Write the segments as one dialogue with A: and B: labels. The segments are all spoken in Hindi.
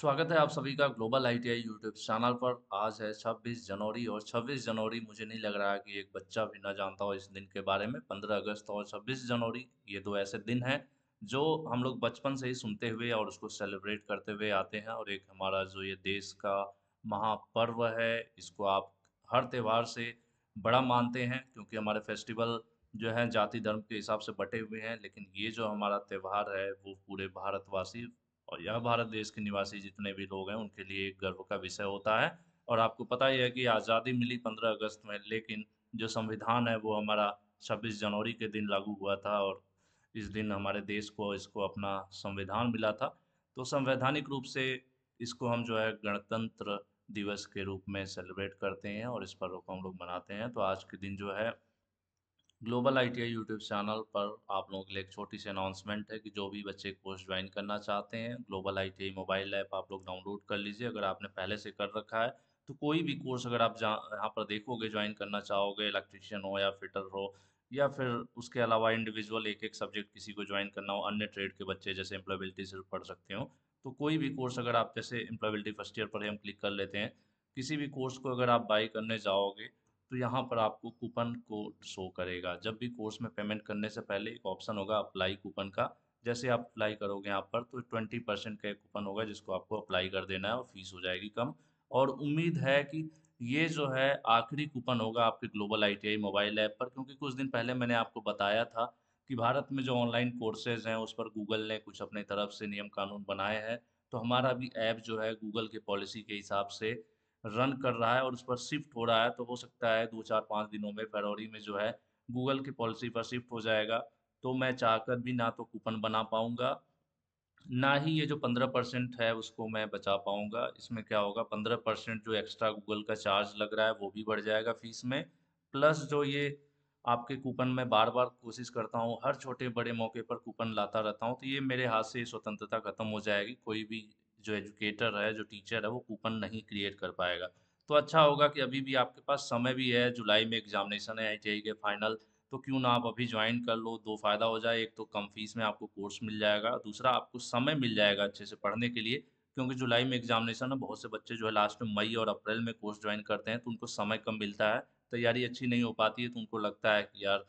A: स्वागत है आप सभी का ग्लोबल आईटीआई यूट्यूब चैनल पर आज है 26 जनवरी और 26 जनवरी मुझे नहीं लग रहा है कि एक बच्चा भी ना जानता हो इस दिन के बारे में 15 अगस्त और 26 जनवरी ये दो ऐसे दिन हैं जो हम लोग बचपन से ही सुनते हुए और उसको सेलिब्रेट करते हुए आते हैं और एक हमारा जो ये देश का महापर्व है इसको आप हर त्यौहार से बड़ा मानते हैं क्योंकि हमारे फेस्टिवल जो है जाति धर्म के हिसाब से बटे हुए हैं लेकिन ये जो हमारा त्यौहार है वो पूरे भारतवासी और यह भारत देश के निवासी जितने भी लोग हैं उनके लिए एक गर्व का विषय होता है और आपको पता ही है कि आज़ादी मिली पंद्रह अगस्त में लेकिन जो संविधान है वो हमारा छब्बीस जनवरी के दिन लागू हुआ था और इस दिन हमारे देश को इसको अपना संविधान मिला था तो संवैधानिक रूप से इसको हम जो है गणतंत्र दिवस के रूप में सेलिब्रेट करते हैं और इस पर्व को हम लोग मनाते हैं तो आज के दिन जो है ग्लोबल आईटीआई यूट्यूब चैनल पर आप लोगों के लिए एक छोटी सी अनाउंसमेंट है कि जो भी बच्चे कोर्स ज्वाइन करना चाहते हैं ग्लोबल आईटीआई मोबाइल ऐप आप लोग डाउनलोड कर लीजिए अगर आपने पहले से कर रखा है तो कोई भी कोर्स अगर आप जहाँ यहाँ पर देखोगे ज्वाइन करना चाहोगे इलेक्ट्रिशियन हो या फिटर हो या फिर उसके अलावा इंडिविजुअल एक एक सब्जेक्ट किसी को ज्वाइन करना हो अन्य ट्रेड के बच्चे जैसे एम्प्लॉयबिलिटी से पढ़ सकते हो तो कोई भी कोर्स अगर आप जैसे एम्प्लॉयबिलिटी फर्स्ट ईयर पर हम क्लिक कर लेते हैं किसी भी कोर्स को अगर आप बाई करने जाओगे तो यहाँ पर आपको कूपन कोड शो करेगा जब भी कोर्स में पेमेंट करने से पहले एक ऑप्शन होगा अप्लाई कूपन का जैसे आप अप्लाई करोगे यहाँ पर तो ट्वेंटी परसेंट का कूपन होगा जिसको आपको अप्लाई कर देना है और फीस हो जाएगी कम और उम्मीद है कि ये जो है आखिरी कूपन होगा आपके ग्लोबल आईटीआई मोबाइल ऐप पर क्योंकि कुछ दिन पहले मैंने आपको बताया था कि भारत में जो ऑनलाइन कोर्सेज हैं उस पर गूगल ने कुछ अपने तरफ से नियम कानून बनाए हैं तो हमारा भी ऐप जो है गूगल के पॉलिसी के हिसाब से रन कर रहा है और उस पर शिफ्ट हो रहा है तो हो सकता है दो चार पाँच दिनों में फरवरी में जो है गूगल की पॉलिसी पर शिफ्ट हो जाएगा तो मैं चाहकर भी ना तो कूपन बना पाऊंगा ना ही ये जो पंद्रह परसेंट है उसको मैं बचा पाऊंगा इसमें क्या होगा पंद्रह परसेंट जो एक्स्ट्रा गूगल का चार्ज लग रहा है वो भी बढ़ जाएगा फीस में प्लस जो ये आपके कूपन में बार बार कोशिश करता हूँ हर छोटे बड़े मौके पर कूपन लाता रहता हूँ तो ये मेरे हाथ से स्वतंत्रता खत्म हो जाएगी कोई भी जो एजुकेटर है जो टीचर है वो कूपन नहीं क्रिएट कर पाएगा तो अच्छा होगा कि अभी भी आपके पास समय भी है जुलाई में एग्जामिनेशन है आई के फाइनल तो क्यों ना आप अभी ज्वाइन कर लो दो फायदा हो जाए एक तो कम फीस में आपको कोर्स मिल जाएगा दूसरा आपको समय मिल जाएगा अच्छे से पढ़ने के लिए क्योंकि जुलाई में एग्जामिनेशन है बहुत से बच्चे जो है लास्ट में मई और अप्रैल में कोर्स ज्वाइन करते हैं तो उनको समय कम मिलता है तैयारी अच्छी नहीं हो पाती है तो उनको लगता है कि यार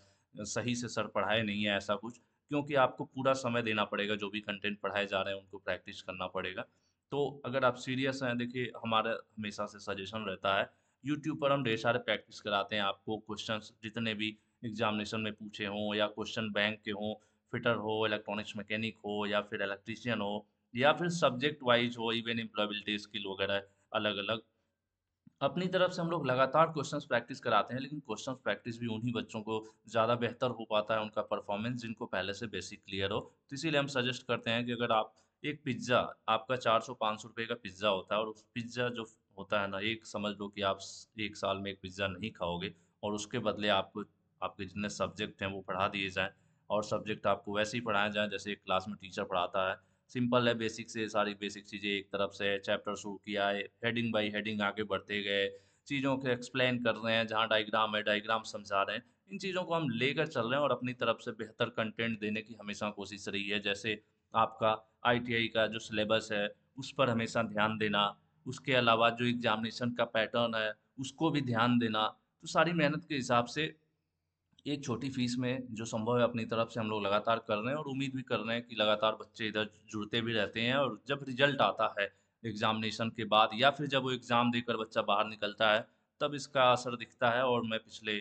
A: सही से सर पढ़ाए नहीं है ऐसा कुछ क्योंकि आपको पूरा समय देना पड़ेगा जो भी कंटेंट पढ़ाए जा रहे हैं उनको प्रैक्टिस करना पड़ेगा तो अगर आप सीरियस हैं देखिए हमारा हमेशा से सजेशन रहता है यूट्यूब पर हम ढेर सारे प्रैक्टिस कराते हैं आपको क्वेश्चन जितने भी एग्जामिनेशन में पूछे हों या क्वेश्चन बैंक के हों फिटर हो इलेक्ट्रॉनिक्स मैकेनिक हो या फिर इलेक्ट्रीशियन हो या फिर सब्जेक्ट वाइज हो इवन एम्प्लॉयबिलिटी स्किल वगैरह अलग अलग अपनी तरफ से हम लोग लगातार क्वेश्चंस प्रैक्टिस कराते हैं लेकिन क्वेश्चंस प्रैक्टिस भी उन्हीं बच्चों को ज़्यादा बेहतर हो पाता है उनका परफॉर्मेंस जिनको पहले से बेसिक क्लियर हो तो इसीलिए हम सजेस्ट करते हैं कि अगर आप एक पिज्ज़ा आपका चार सौ पाँच सौ रुपये का पिज्ज़ा होता है और उस पिज्ज़ा जो होता है ना एक समझ लो कि आप एक साल में एक पिज्ज़ा नहीं खाओगे और उसके बदले आपको आपके जितने सब्जेक्ट हैं वो पढ़ा दिए जाएँ और सब्जेक्ट आपको वैसे ही पढ़ाए जाएँ जैसे एक क्लास में टीचर पढ़ाता है सिंपल है बेसिक से सारी बेसिक चीज़ें एक तरफ से चैप्टर शुरू किया है हेडिंग बाई हेडिंग आगे बढ़ते गए चीज़ों को एक्सप्लेन कर रहे हैं जहाँ डायग्राम है डायग्राम समझा रहे हैं इन चीज़ों को हम लेकर चल रहे हैं और अपनी तरफ से बेहतर कंटेंट देने की हमेशा कोशिश रही है जैसे आपका आईटीआई का जो सिलेबस है उस पर हमेशा ध्यान देना उसके अलावा जो एग्जामिनेशन का पैटर्न है उसको भी ध्यान देना तो सारी मेहनत के हिसाब से एक छोटी फीस में जो संभव है अपनी तरफ से हम लोग लगातार कर रहे हैं और उम्मीद भी कर रहे हैं कि लगातार बच्चे इधर जुड़ते भी रहते हैं और जब रिजल्ट आता है एग्जामिनेशन के बाद या फिर जब वो एग्ज़ाम देकर बच्चा बाहर निकलता है तब इसका असर दिखता है और मैं पिछले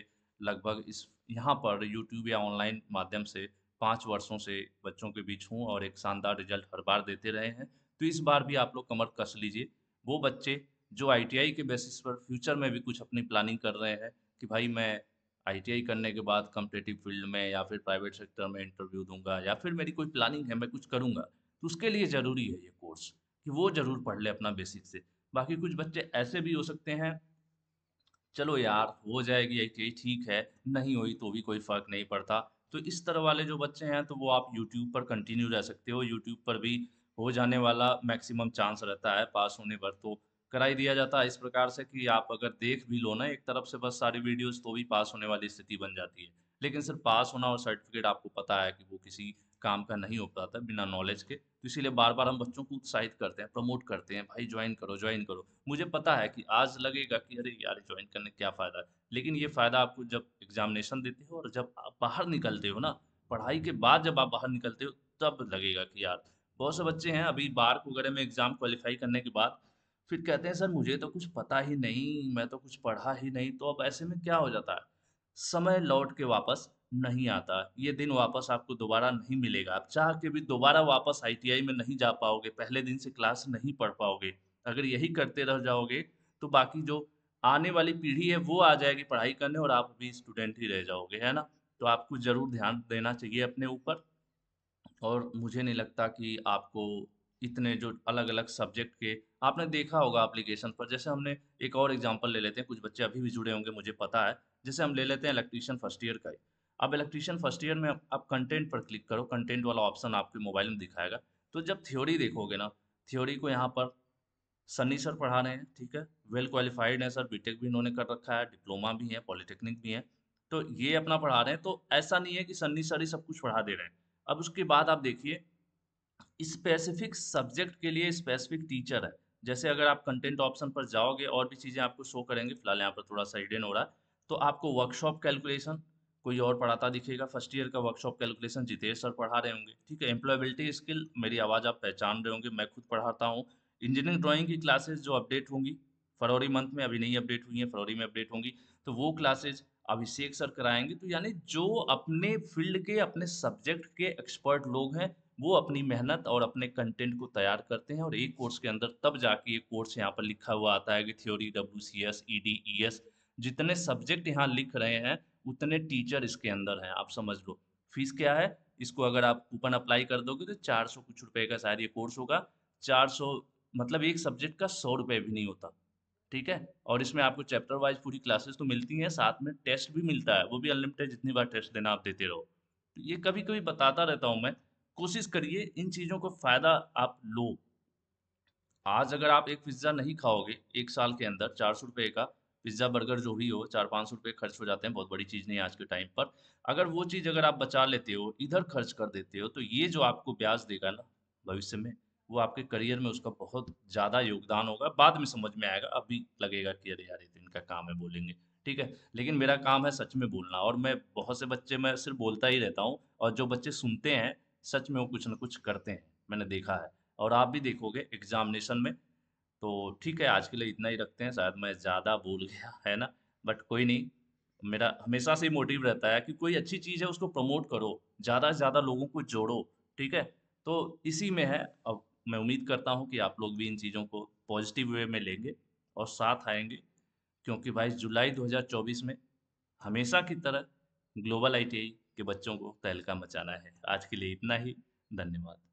A: लगभग इस यहाँ पर यूट्यूब या ऑनलाइन माध्यम से पाँच वर्षों से बच्चों के बीच हूँ और एक शानदार रिजल्ट हर बार देते रहे हैं तो इस बार भी आप लोग कमर कस लीजिए वो बच्चे जो आईटीआई के बेसिस पर फ्यूचर में भी कुछ अपनी प्लानिंग कर रहे हैं कि भाई मैं आईटीआई करने के बाद कम्पिटेटिव फील्ड में या फिर प्राइवेट सेक्टर में इंटरव्यू दूंगा या फिर मेरी कोई प्लानिंग है मैं कुछ करूँगा तो उसके लिए ज़रूरी है ये कोर्स कि वो ज़रूर पढ़ ले अपना बेसिक से बाकी कुछ बच्चे ऐसे भी हो सकते हैं चलो यार हो जाएगी आई ठीक है नहीं हुई तो भी कोई फ़र्क नहीं पड़ता तो इस तरह वाले जो बच्चे हैं तो वो आप यूट्यूब पर कंटिन्यू रह सकते हो यूट्यूब पर भी हो जाने वाला मैक्सिमम चांस रहता है पास होने पर तो कराई दिया जाता है इस प्रकार से कि आप अगर देख भी लो ना एक तरफ से बस सारी वीडियोस तो भी पास होने वाली स्थिति बन जाती है लेकिन सिर्फ पास होना और सर्टिफिकेट आपको पता है कि वो किसी काम का नहीं हो पाता बिना नॉलेज के तो इसीलिए बार बार हम बच्चों को उत्साहित करते हैं प्रमोट करते हैं भाई ज्वाइन करो ज्वाइन करो मुझे पता है कि आज लगेगा कि अरे यार ज्वाइन करने क्या फ़ायदा है लेकिन ये फ़ायदा आपको जब एग्जामिनेशन देते हो और जब आप बाहर निकलते हो ना पढ़ाई के बाद जब आप बाहर निकलते हो तब लगेगा कि यार बहुत से बच्चे हैं अभी बार वगैरह में एग्ज़ाम क्वालिफाई करने के बाद फिर कहते हैं सर मुझे तो कुछ पता ही नहीं मैं तो कुछ पढ़ा ही नहीं तो अब ऐसे में क्या हो जाता है समय लौट के वापस नहीं आता ये दिन वापस आपको दोबारा नहीं मिलेगा आप चाह के भी दोबारा वापस आईटीआई में नहीं जा पाओगे पहले दिन से क्लास नहीं पढ़ पाओगे अगर यही करते रह जाओगे तो बाकी जो आने वाली पीढ़ी है वो आ जाएगी पढ़ाई करने और आप भी स्टूडेंट ही रह जाओगे है ना तो आपको ज़रूर ध्यान देना चाहिए अपने ऊपर और मुझे नहीं लगता कि आपको इतने जो अलग अलग सब्जेक्ट के आपने देखा होगा एप्लीकेशन पर जैसे हमने एक और एग्जाम्पल ले लेते हैं कुछ बच्चे अभी भी जुड़े होंगे मुझे पता है जैसे हम ले लेते हैं इलेक्ट्रीशियन फर्स्ट ईयर का ही अब इलेक्ट्रीशियन फर्स्ट ईयर में आप कंटेंट पर क्लिक करो कंटेंट वाला ऑप्शन आपके मोबाइल में दिखाएगा तो जब थ्योरी देखोगे ना थ्योरी को यहाँ पर सन्नी सर पढ़ा रहे हैं ठीक है वेल क्वालिफाइड हैं सर बीटेक भी इन्होंने कर रखा है डिप्लोमा भी है पॉलिटेक्निक भी है तो ये अपना पढ़ा रहे हैं तो ऐसा नहीं है कि सन्नी सर ही सब कुछ पढ़ा दे रहे हैं अब उसके बाद आप देखिए स्पेसिफिक सब्जेक्ट के लिए स्पेसिफिक टीचर है जैसे अगर आप कंटेंट ऑप्शन पर जाओगे और भी चीज़ें आपको शो करेंगे फिलहाल यहाँ पर थोड़ा सा हिडन हो रहा है तो आपको वर्कशॉप कैलकुलेशन कोई और पढ़ाता दिखेगा फर्स्ट ईयर का वर्कशॉप कैलकुलेशन जितेश सर पढ़ा रहे होंगे ठीक है एम्प्लॉयबिलिटी स्किल मेरी आवाज़ आप पहचान रहे होंगे मैं खुद पढ़ाता हूँ इंजीनियरिंग ड्राइंग की क्लासेज जो अपडेट होंगी फरवरी मंथ में अभी नहीं अपडेट हुई हैं फरवरी में अपडेट होंगी तो वो क्लासेज अभिषेक सर कराएंगे तो यानी जो अपने फील्ड के अपने सब्जेक्ट के एक्सपर्ट लोग हैं वो अपनी मेहनत और अपने कंटेंट को तैयार करते हैं और एक कोर्स के अंदर तब जाके ये कोर्स यहाँ पर लिखा हुआ आता है कि theory W C S E D E S जितने सब्जेक्ट यहाँ लिख रहे हैं उतने टीचर इसके अंदर हैं आप समझ लो फीस क्या है इसको अगर आप कूपन अप्लाई कर दोगे तो चार सौ कुछ रुपए का शायद ये कोर्स होगा चार सौ मतलब एक सब्जेक्ट का सौ रुपये भी नहीं होता ठीक है और इसमें आपको चैप्टर वाइज पूरी क्लासेस तो मिलती हैं साथ में टेस्ट भी मिलता है वो भी अनलिमिटेड जितनी बार टेस्ट देना आप देते रहो तो ये कभी कभी बताता रहता हूँ मैं कोशिश करिए इन चीज़ों को फ़ायदा आप लो आज अगर आप एक पिज्ज़ा नहीं खाओगे एक साल के अंदर चार सौ रुपये का पिज्ज़ा बर्गर जो भी हो चार पाँच सौ रुपये खर्च हो जाते हैं बहुत बड़ी चीज़ नहीं आज के टाइम पर अगर वो चीज़ अगर आप बचा लेते हो इधर खर्च कर देते हो तो ये जो आपको ब्याज देगा ना भविष्य में वो आपके करियर में उसका बहुत ज़्यादा योगदान होगा बाद में समझ में आएगा अभी लगेगा कि अरे यार तो इनका काम है बोलेंगे ठीक है लेकिन मेरा काम है सच में बोलना और मैं बहुत से बच्चे मैं सिर्फ बोलता ही रहता हूँ और जो बच्चे सुनते हैं सच में वो कुछ ना कुछ करते हैं मैंने देखा है और आप भी देखोगे एग्जामिनेशन में तो ठीक है आज के लिए इतना ही रखते हैं शायद मैं ज़्यादा बोल गया है ना बट कोई नहीं मेरा हमेशा से मोटिव रहता है कि कोई अच्छी चीज़ है उसको प्रमोट करो ज़्यादा से ज़्यादा लोगों को जोड़ो ठीक है तो इसी में है अब मैं उम्मीद करता हूँ कि आप लोग भी इन चीज़ों को पॉजिटिव वे में लेंगे और साथ आएंगे क्योंकि भाई जुलाई 2024 में हमेशा की तरह ग्लोबल आईटीआई के बच्चों को तहलका मचाना है आज के लिए इतना ही धन्यवाद